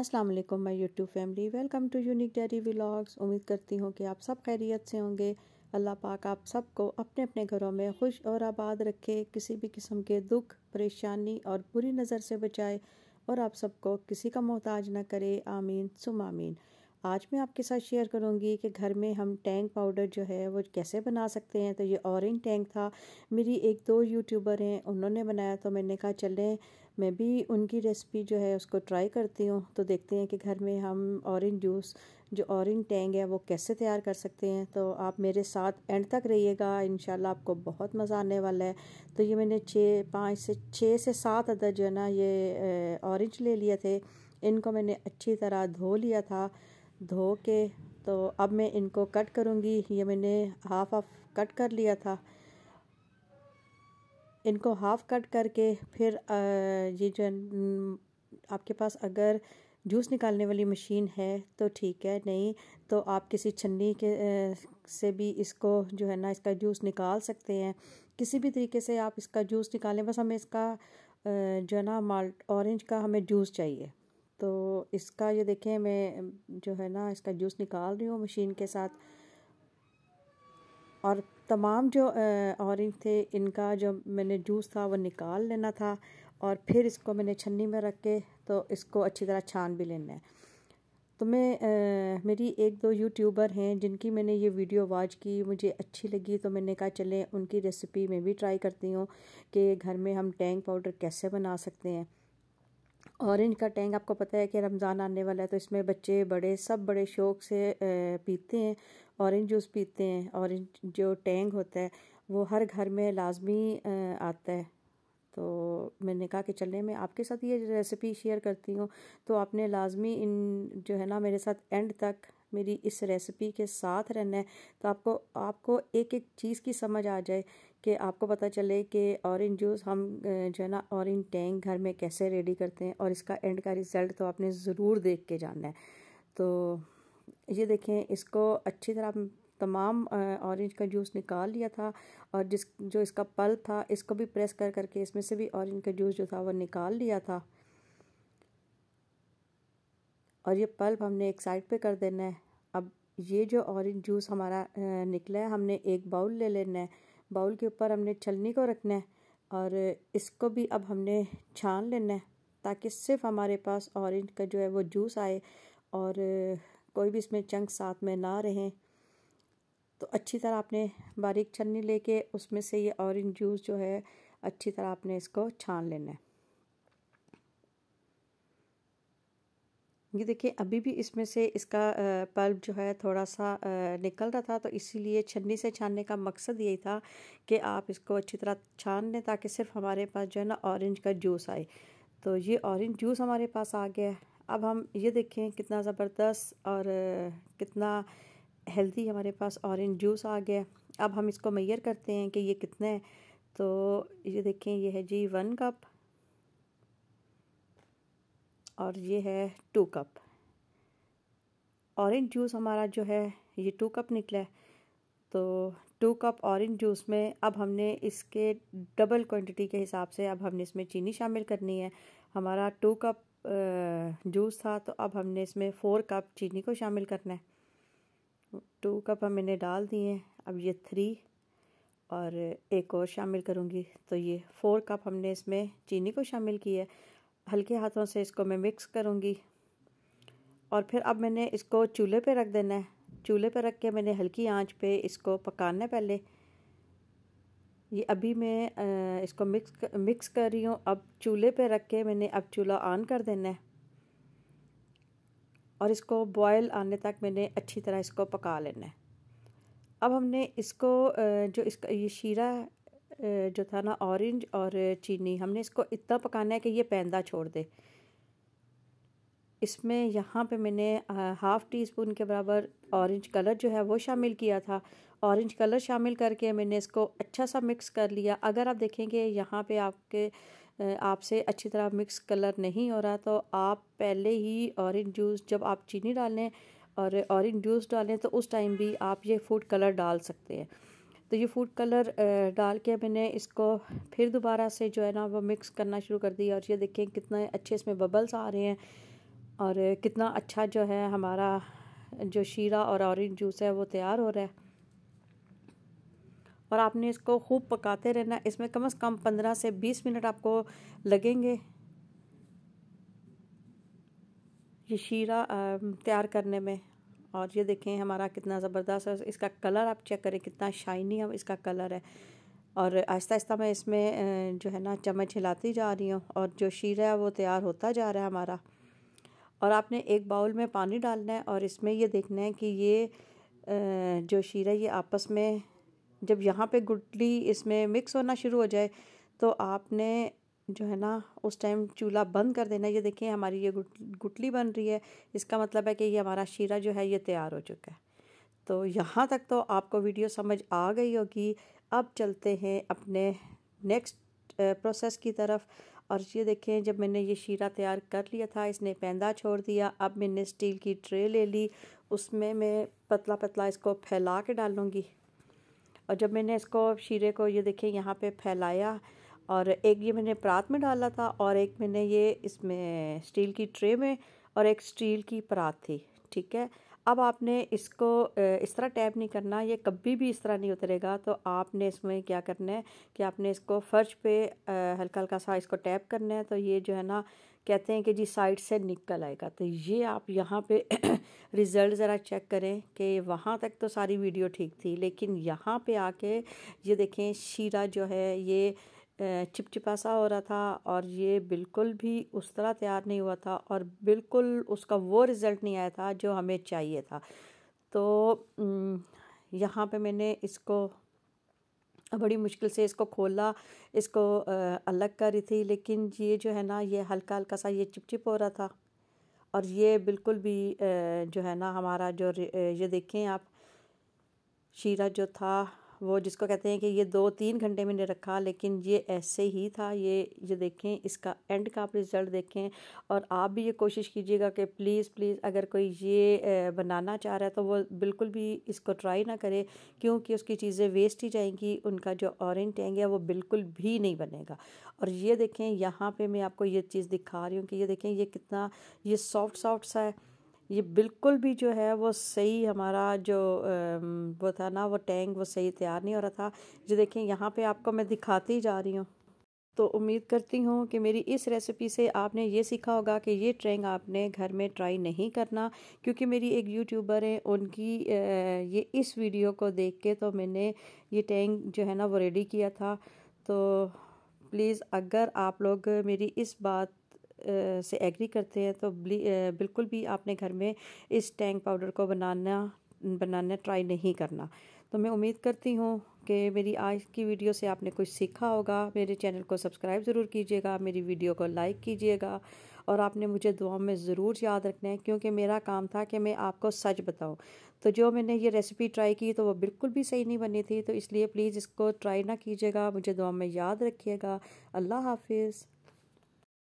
अस्सलाम वालेकुम my YouTube family welcome to unique diary vlogs उम्मीद करती हूँ कि आप सब खैरियत से होंगे अल्लाह पाक आप सबको अपने अपने घरों में खुश और आबाद रखे किसी भी किस्म के दुख परेशानी और बुरी नज़र से बचाए और आप सबको किसी का मोहताज ना करे आमीन सुम आमीन आज मैं आपके साथ शेयर करूंगी कि घर में हम टैंक पाउडर जो है वो कैसे बना सकते हैं तो ये ऑरेंज टैंक था मेरी एक दो यूट्यूबर हैं उन्होंने बनाया तो मैंने कहा चलें मैं भी उनकी रेसिपी जो है उसको ट्राई करती हूँ तो देखते हैं कि घर में हम ऑरेंज जूस जो ऑरेंज टैंग है वो कैसे तैयार कर सकते हैं तो आप मेरे साथ एंड तक रहिएगा इन आपको बहुत मज़ा आने वाला है तो ये मैंने छः पाँच से छः से सात अदर जो है ना ये ऑरेंज ले लिए थे इनको मैंने अच्छी तरह धो लिया था धो के तो अब मैं इनको कट करूँगी ये मैंने हाफ हाफ कट कर लिया था इनको हाफ़ कट करके फिर ये जो आपके पास अगर जूस निकालने वाली मशीन है तो ठीक है नहीं तो आप किसी छन्नी के से भी इसको जो है ना इसका जूस निकाल सकते हैं किसी भी तरीके से आप इसका जूस निकालें बस हमें इसका जो है ना माल्ट ऑरेंज का हमें जूस चाहिए तो इसका ये देखें मैं जो है ना इसका जूस निकाल रही हूँ मशीन के साथ और तमाम जो ऑरेंज थे इनका जो मैंने जूस था वो निकाल लेना था और फिर इसको मैंने छन्नी में रख के तो इसको अच्छी तरह छान भी लेना है तो मैं आ, मेरी एक दो यूट्यूबर हैं जिनकी मैंने ये वीडियो वॉच की मुझे अच्छी लगी तो मैंने कहा चले उनकी रेसिपी में भी ट्राई करती हूँ कि घर में हम टैंग पाउडर कैसे बना सकते हैं ऑरेंज का टैंग आपको पता है कि रमज़ान आने वाला है तो इसमें बच्चे बड़े सब बड़े शौक से पीते हैं ऑरेंज जूस पीते हैं ऑरेंज जो टैंग होता है वो हर घर में लाजमी आता है तो मैंने कहा कि चलने मैं आपके साथ ये रेसिपी शेयर करती हूँ तो आपने लाजमी इन जो है ना मेरे साथ एंड तक मेरी इस रेसिपी के साथ रहना है तो आपको आपको एक एक चीज़ की समझ आ जाए कि आपको पता चले कि ऑरेंज जूस हम जो है ना ऑरेंज टैंक घर में कैसे रेडी करते हैं और इसका एंड का रिज़ल्ट तो आपने ज़रूर देख के जानना है तो ये देखें इसको अच्छी तरह तमाम ऑरेंज का जूस निकाल लिया था और जिस जो इसका पल था इसको भी प्रेस कर करके इसमें से भी ऑरेंज का जूस जो था वो निकाल लिया था और ये पल्प हमने एक साइड पे कर देना है अब ये जो ऑरेंज जूस हमारा निकला है हमने एक बाउल ले लेना है बाउल के ऊपर हमने छलनी को रखना है और इसको भी अब हमने छान लेना है ताकि सिर्फ हमारे पास ऑरेंज का जो है वो जूस आए और कोई भी इसमें चंक साथ में ना रहें तो अच्छी तरह आपने बारीक छन्नी लेके उसमें से ये ऑरेंज जूस जो है अच्छी तरह आपने इसको छान लेना है ये देखिए अभी भी इसमें से इसका पल्प जो है थोड़ा सा निकल रहा था तो इसीलिए छन्नी से छानने का मकसद यही था कि आप इसको अच्छी तरह छान लें ताकि सिर्फ हमारे पास जो है ना ऑरेंज का जूस आए तो ये ऑरेंज जूस हमारे पास आ गया अब हम ये देखें कितना ज़बरदस्त और कितना हेल्दी हमारे पास ऑरेंज जूस आ गया अब हम इसको मैयर करते हैं कि ये कितना है तो ये देखें ये है जी वन कप और ये है टू कप ऑरेंज जूस हमारा जो है ये टू कप निकला है तो टू कप ऑरेंज जूस में अब हमने इसके डबल क्वांटिटी के हिसाब से अब हमने इसमें चीनी शामिल करनी है हमारा टू कप जूस था तो अब हमने इसमें फ़ोर कप चीनी को शामिल करना है टू कप हम इन्हें डाल दिए अब ये थ्री और एक और शामिल करूँगी तो ये फ़ोर कप हमने इसमें चीनी को शामिल किया हल्के हाथों से इसको मैं मिक्स करूँगी और फिर अब मैंने इसको चूल्हे पे रख देना है चूल्हे पे रख के मैंने हल्की आंच पे इसको पकाना है पहले ये अभी मैं इसको मिक्स मिक्स कर रही हूँ अब चूल्हे पे रख के मैंने अब चूल्हा ऑन कर देना है और इसको बॉयल आने तक मैंने अच्छी तरह इसको पका लेना है अब हमने इसको जो इसका ये शीरा जो था ना ऑरेंज और चीनी हमने इसको इतना पकाना है कि ये पैंदा छोड़ दे इसमें यहाँ पे मैंने हाफ़ टी स्पून के बराबर ऑरेंज कलर जो है वो शामिल किया था ऑरेंज कलर शामिल करके मैंने इसको अच्छा सा मिक्स कर लिया अगर आप देखेंगे यहाँ पे आपके आपसे अच्छी तरह मिक्स कलर नहीं हो रहा तो आप पहले ही ऑरेंज जूस जब आप चीनी डालें और ऑरेंज जूस डालें तो उस टाइम भी आप ये फूड कलर डाल सकते हैं तो ये फूड कलर डाल के मैंने इसको फिर दोबारा से जो है ना वो मिक्स करना शुरू कर दिया और ये देखें कितने अच्छे इसमें बबल्स आ रहे हैं और कितना अच्छा जो है हमारा जो शीरा और ऑरेंज जूस है वो तैयार हो रहा है और आपने इसको खूब पकाते रहना इसमें कम से कम पंद्रह से बीस मिनट आपको लगेंगे ये शीरा तैयार करने में और ये देखें हमारा कितना ज़बरदस्त है इसका कलर आप चेक करें कितना शाइनी है इसका कलर है और आहिस्ता आहिस्ता मैं इसमें जो है ना चम्मच हिलाती जा रही हूँ और जो शीरा है वो तैयार होता जा रहा है हमारा और आपने एक बाउल में पानी डालना है और इसमें ये देखना है कि ये जो शीरा ये आपस में जब यहाँ पे गुटली इसमें मिक्स होना शुरू हो जाए तो आपने जो है ना उस टाइम चूल्हा बंद कर देना ये देखिए हमारी ये गुट गुटली बन रही है इसका मतलब है कि ये हमारा शीरा जो है ये तैयार हो चुका है तो यहाँ तक तो आपको वीडियो समझ आ गई होगी अब चलते हैं अपने नेक्स्ट प्रोसेस की तरफ और ये देखें जब मैंने ये शीरा तैयार कर लिया था इसने पैंदा छोड़ दिया अब मैंने स्टील की ट्रे ले ली उसमें मैं पतला पतला इसको फैला के डालूँगी और जब मैंने इसको शीरे को ये देखिए यहाँ पे फैलाया और एक ये मैंने परात में डाला था और एक मैंने ये इसमें स्टील की ट्रे में और एक स्टील की परात थी ठीक है अब आपने इसको इस तरह टैप नहीं करना ये कभी भी इस तरह नहीं उतरेगा तो आपने इसमें क्या करना है कि आपने इसको फर्श पे हल्का हल्का सा इसको टैप करना है तो ये जो है ना कहते हैं कि जी साइड से निकल आएगा तो ये आप यहाँ पे रिज़ल्ट ज़रा चेक करें कि वहाँ तक तो सारी वीडियो ठीक थी लेकिन यहाँ पे आके ये देखें शीरा जो है ये चिपचिपा सा हो रहा था और ये बिल्कुल भी उस तरह तैयार नहीं हुआ था और बिल्कुल उसका वो रिज़ल्ट नहीं आया था जो हमें चाहिए था तो यहाँ पे मैंने इसको बड़ी मुश्किल से इसको खोला इसको अलग कर रही थी लेकिन ये जो है ना ये हल्का हल्का सा ये चिपचिप हो रहा था और ये बिल्कुल भी जो है ना हमारा जो ये देखें आप शीरा जो था वो जिसको कहते हैं कि ये दो तीन घंटे मैंने रखा लेकिन ये ऐसे ही था ये ये देखें इसका एंड का आप रिज़ल्ट देखें और आप भी ये कोशिश कीजिएगा कि प्लीज़ प्लीज़ अगर कोई ये बनाना चाह रहा है तो वो बिल्कुल भी इसको ट्राई ना करे क्योंकि उसकी चीज़ें वेस्ट ही जाएंगी उनका जो ऑरेंज टेंग है वो बिल्कुल भी नहीं बनेगा और ये देखें यहाँ पर मैं आपको ये चीज़ दिखा रही हूँ कि ये देखें ये कितना ये सॉफ्ट सॉफ्ट सा है ये बिल्कुल भी जो है वो सही हमारा जो वो था ना वो टैंक वो सही तैयार नहीं हो रहा था जो देखें यहाँ पे आपको मैं दिखाती जा रही हूँ तो उम्मीद करती हूँ कि मेरी इस रेसिपी से आपने ये सीखा होगा कि ये ट्रेंग आपने घर में ट्राई नहीं करना क्योंकि मेरी एक यूट्यूबर है उनकी ये इस वीडियो को देख के तो मैंने ये टैंग जो है ना वो रेडी किया था तो प्लीज़ अगर आप लोग मेरी इस बात से एग्री करते हैं तो बिल्कुल भी आपने घर में इस टैंग पाउडर को बनाना बनाना ट्राई नहीं करना तो मैं उम्मीद करती हूँ कि मेरी आज की वीडियो से आपने कुछ सीखा होगा मेरे चैनल को सब्सक्राइब ज़रूर कीजिएगा मेरी वीडियो को लाइक कीजिएगा और आपने मुझे दुआओं में ज़रूर याद रखना है क्योंकि मेरा काम था कि मैं आपको सच बताऊं तो जो मैंने ये रेसिपी ट्राई की तो वो बिल्कुल भी सही नहीं बनी थी तो इसलिए प्लीज़ इसको ट्राई ना कीजिएगा मुझे दुआ में याद रखिएगा अल्लाह हाफिज़